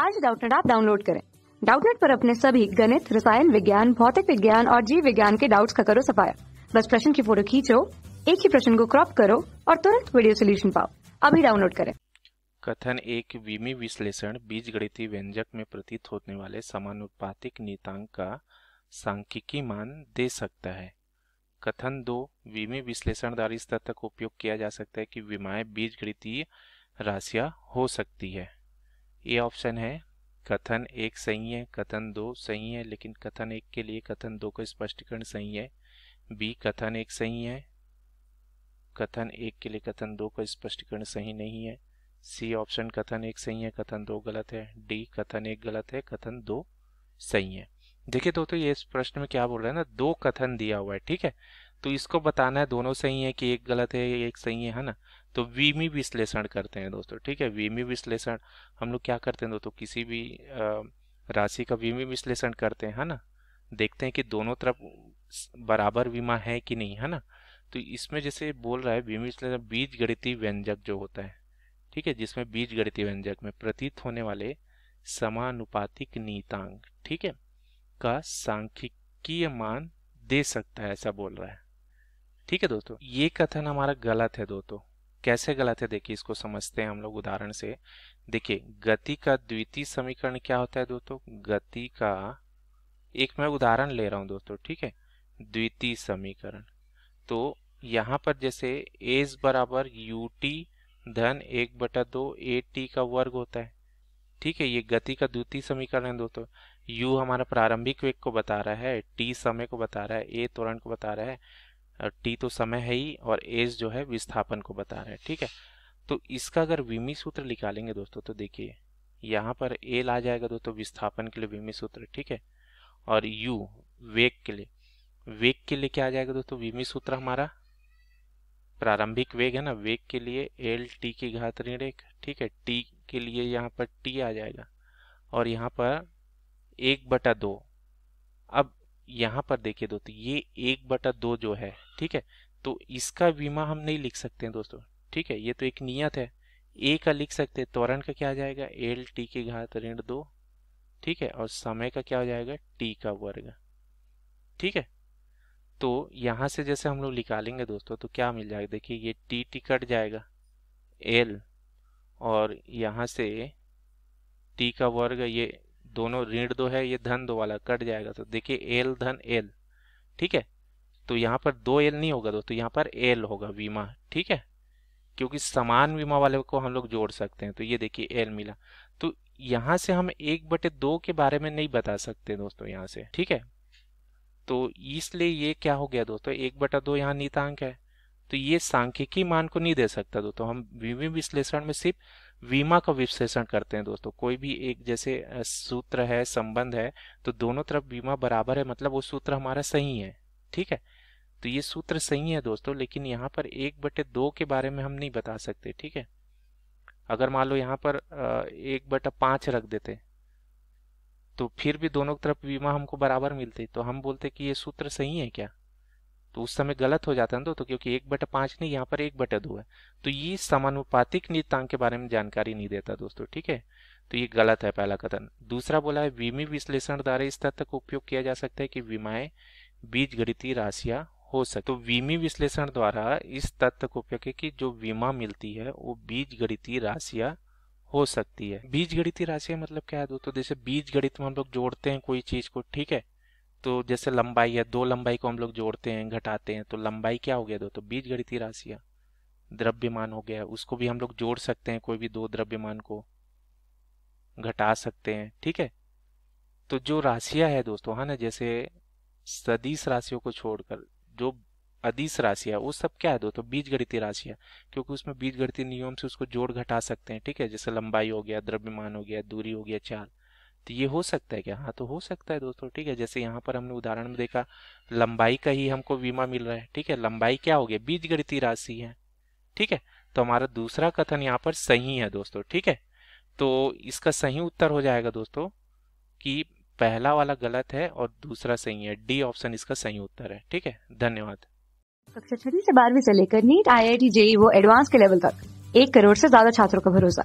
आज डाउटनेट आप डाउनलोड करें डाउटनेट पर अपने सभी गणित रसायन विज्ञान भौतिक विज्ञान और जीव विज्ञान के डाउट्स का करो सफाया बस प्रश्न की फोटो खींचो एक ही प्रश्न को क्रॉप करो और तुरंत वीडियो सोल्यूशन पाओ अभी डाउनलोड करें कथन एक विमी विश्लेषण बीज व्यंजक में प्रतीत होने वाले समानुपातिक नीतांक का सांख्यिकी मान दे सकता है कथन दो विमी विश्लेषण द्वारा इस तथ्य का उपयोग किया जा सकता है कि विमाएं बीज गणितीय राशियां हो सकती है ए ऑप्शन है कथन एक सही है कथन दो सही है लेकिन कथन एक के लिए कथन दो का स्पष्टीकरण सही है बी कथन एक सही है कथन एक के लिए कथन दो का स्पष्टीकरण सही नहीं है सी ऑप्शन कथन एक सही है कथन दो गलत है डी कथन एक गलत है कथन दो सही है देखिए दोस्तों ये इस प्रश्न में क्या बोल रहे हैं ना दो कथन दिया हुआ है ठीक है तो इसको बताना है दोनों सही है कि एक गलत है एक सही है है ना तो वीमी विश्लेषण करते हैं दोस्तों ठीक है वीमी विश्लेषण हम लोग क्या करते हैं दोस्तों किसी भी राशि का वीमी विश्लेषण करते हैं है ना देखते हैं कि दोनों तरफ बराबर बीमा है कि नहीं है ना तो इसमें जैसे बोल रहा है वीमी विश्लेषण बीज गणितीय व्यंजक जो होता है ठीक है जिसमें बीज गणितीय व्यंजक में प्रतीत होने वाले समानुपातिक नीतांक ठीक है का सांख्यिकीय मान दे सकता है ऐसा बोल रहा है ठीक है दोस्तों ये कथन हमारा गलत है दोस्तों कैसे गलत है देखिए इसको समझते हैं हम लोग उदाहरण से देखिए गति का द्वितीय समीकरण क्या होता है दोस्तों गति का एक मैं उदाहरण ले रहा हूं दोस्तों ठीक है द्वितीय समीकरण तो यहाँ पर जैसे एज बराबर यू टी धन एक बटा दो ए टी का वर्ग होता है ठीक है ये गति का द्वितीय समीकरण है दोस्तों यू हमारा प्रारंभिक वेग को बता रहा है टी समय को बता रहा है ए त्वरण को बता रहा है और टी तो समय है ही और एज जो है विस्थापन को बता रहा है ठीक है तो इसका अगर विमी सूत्र निकालेंगे दोस्तों तो देखिए यहाँ पर एल आ जाएगा दोस्तों विस्थापन के लिए विमी सूत्र ठीक है और यू वेग के लिए वेग के लिए क्या आ जाएगा दोस्तों विमी सूत्र हमारा प्रारंभिक वेग है ना वेग के लिए एल टी की घात ऋण एक ठीक है टी के लिए यहाँ पर टी आ जाएगा और यहाँ पर एक बटा दो अब यहाँ पर देखिए दोस्तों ये एक बटा दो जो है ठीक है तो इसका बीमा हम नहीं लिख सकते हैं दोस्तों ठीक है ये तो एक नियत है ए का लिख सकते हैं त्वरण का क्या आ जाएगा एल टी के घात ऋण दो ठीक है और समय का क्या हो जाएगा टी का वर्ग ठीक है तो यहाँ से जैसे हम लोग निकालेंगे दोस्तों तो क्या मिल जाएगा देखिए ये टी टी कट जाएगा एल और यहाँ से टी का वर्ग ये दोनों ऋण दो है ये धन दो वाला कट जाएगा तो देखिए एल धन एल ठीक है तो यहाँ पर दो एल नहीं होगा दो तो यहाँ पर एल होगा बीमा ठीक है क्योंकि समान बीमा वाले को हम लोग जोड़ सकते हैं तो ये देखिए एल मिला तो यहाँ से हम एक बटे दो के बारे में नहीं बता सकते दोस्तों यहाँ से ठीक है तो इसलिए ये क्या हो गया दोस्तों एक बटा दो यहाँ नीतांक है तो ये सांख्यिकी मान को नहीं दे सकता दोस्तों हम विभिन्न विश्लेषण में सिर्फ विमा का विश्लेषण करते हैं दोस्तों कोई भी एक जैसे सूत्र है संबंध है तो दोनों तरफ बीमा बराबर है मतलब वो सूत्र हमारा सही है ठीक है तो ये सूत्र सही है दोस्तों लेकिन यहाँ पर एक बटे दो के बारे में हम नहीं बता सकते ठीक है अगर मान लो यहाँ पर एक बटा पांच रख देते तो फिर भी दोनों तरफ बीमा हमको बराबर मिलते तो हम बोलते कि ये सूत्र सही है क्या तो उस समय गलत हो जाता है ना तो क्योंकि एक बटा पांच नहीं यहाँ पर एक बटा दो है तो ये समानुपातिक नियतांक के बारे में जानकारी नहीं देता दोस्तों ठीक है तो ये गलत है पहला कथन दूसरा बोला है विमी विश्लेषण द्वारा इस तथ्य का उपयोग किया जा सकता है कि विमाएं बीज गणितीय राशियां हो सके तो विमी विश्लेषण द्वारा इस तथ्य का उपयोग है कि जो विमा मिलती है वो बीज गणितीय राशियां हो सकती है बीज गणितीय राशियां मतलब क्या है दोस्तों जैसे बीज गणित में हम लोग जोड़ते हैं कोई चीज को ठीक है तो जैसे लंबाई है दो लंबाई को हम लोग जोड़ते हैं घटाते हैं तो लंबाई क्या हो गया दो तो बीज गणितीय राशिया द्रव्यमान हो गया उसको भी हम लोग जोड़ सकते हैं कोई भी दो द्रव्यमान को घटा सकते हैं ठीक है तो जो राशिया है दोस्तों है ना जैसे सदीश राशियों को छोड़कर जो अदिश राशिया वो सब क्या है दोस्तों बीज गणितीय राशिया क्योंकि उसमें बीज गणितीय नियम से उसको जोड़ घटा सकते हैं ठीक है जैसे लंबाई हो गया द्रव्यमान हो गया दूरी हो गया चाल तो ये हो सकता है क्या हाँ तो हो सकता है दोस्तों ठीक है जैसे यहाँ पर हमने उदाहरण में देखा लंबाई का ही हमको बीमा मिल रहा है ठीक है लंबाई क्या हो गया बीजगणितीय राशि है ठीक है तो हमारा दूसरा कथन यहाँ पर सही है दोस्तों ठीक है तो इसका सही उत्तर हो जाएगा दोस्तों कि पहला वाला गलत है और दूसरा सही है डी ऑप्शन इसका सही उत्तर है ठीक है धन्यवाद कक्षा छठी से बारहवीं से लेकर NEET I I T JEE वो एडवांस के लेवल तक एक करोड़ से ज्यादा छात्रों का भरोसा